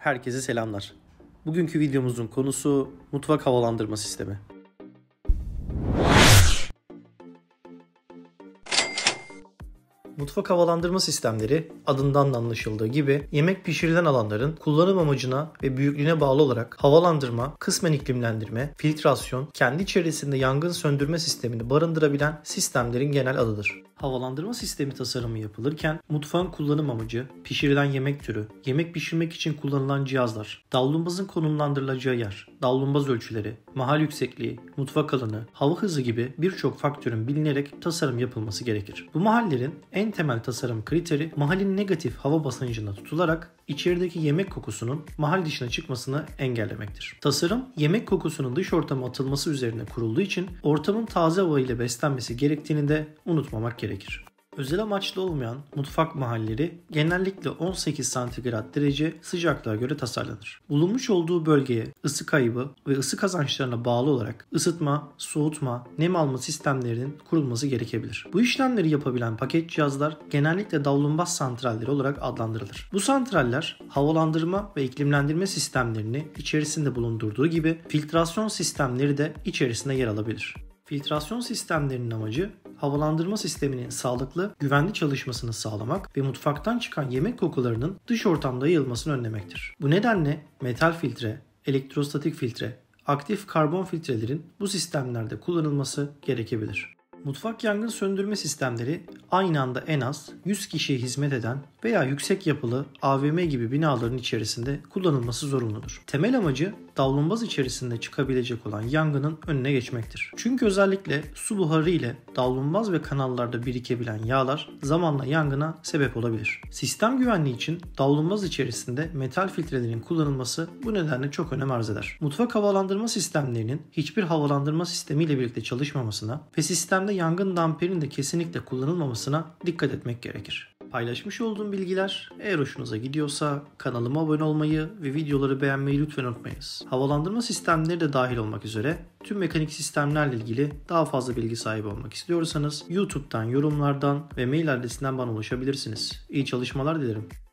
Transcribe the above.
Herkese selamlar. Bugünkü videomuzun konusu mutfak havalandırma sistemi. Mutfak havalandırma sistemleri adından da anlaşıldığı gibi yemek pişirilen alanların kullanım amacına ve büyüklüğüne bağlı olarak havalandırma, kısmen iklimlendirme, filtrasyon, kendi içerisinde yangın söndürme sistemini barındırabilen sistemlerin genel adıdır. Havalandırma sistemi tasarımı yapılırken mutfağın kullanım amacı, pişirilen yemek türü, yemek pişirmek için kullanılan cihazlar, davlumbazın konumlandırılacağı yer, davlumbaz ölçüleri, mahal yüksekliği, mutfak alanı, hava hızı gibi birçok faktörün bilinerek tasarım yapılması gerekir. Bu mahallerin en en temel tasarım kriteri mahalin negatif hava basıncına tutularak içerideki yemek kokusunun mahal dışına çıkmasını engellemektir. Tasarım yemek kokusunun dış ortama atılması üzerine kurulduğu için ortamın taze hava ile beslenmesi gerektiğini de unutmamak gerekir özel amaçlı olmayan mutfak mahalleleri genellikle 18 santigrat derece sıcaklığa göre tasarlanır. Bulunmuş olduğu bölgeye ısı kaybı ve ısı kazançlarına bağlı olarak ısıtma, soğutma, nem alma sistemlerinin kurulması gerekebilir. Bu işlemleri yapabilen paket cihazlar genellikle davlumbaz santralleri olarak adlandırılır. Bu santraller havalandırma ve iklimlendirme sistemlerini içerisinde bulundurduğu gibi filtrasyon sistemleri de içerisinde yer alabilir. Filtrasyon sistemlerinin amacı havalandırma sisteminin sağlıklı, güvenli çalışmasını sağlamak ve mutfaktan çıkan yemek kokularının dış ortamda yayılmasını önlemektir. Bu nedenle metal filtre, elektrostatik filtre, aktif karbon filtrelerin bu sistemlerde kullanılması gerekebilir. Mutfak yangın söndürme sistemleri aynı anda en az 100 kişiye hizmet eden veya yüksek yapılı AVM gibi binaların içerisinde kullanılması zorunludur. Temel amacı davlumbaz içerisinde çıkabilecek olan yangının önüne geçmektir. Çünkü özellikle su buharı ile davlumbaz ve kanallarda birikebilen yağlar zamanla yangına sebep olabilir. Sistem güvenliği için davlumbaz içerisinde metal filtrelerin kullanılması bu nedenle çok önem arz eder. Mutfak havalandırma sistemlerinin hiçbir havalandırma sistemi ile birlikte çalışmamasına ve sistemde Mekanda yangın damperinin de kesinlikle kullanılmamasına dikkat etmek gerekir. Paylaşmış olduğum bilgiler eğer hoşunuza gidiyorsa kanalıma abone olmayı ve videoları beğenmeyi lütfen unutmayınız. Havalandırma sistemleri de dahil olmak üzere tüm mekanik sistemlerle ilgili daha fazla bilgi sahibi olmak istiyorsanız YouTube'dan, yorumlardan ve mail adresinden bana ulaşabilirsiniz. İyi çalışmalar dilerim.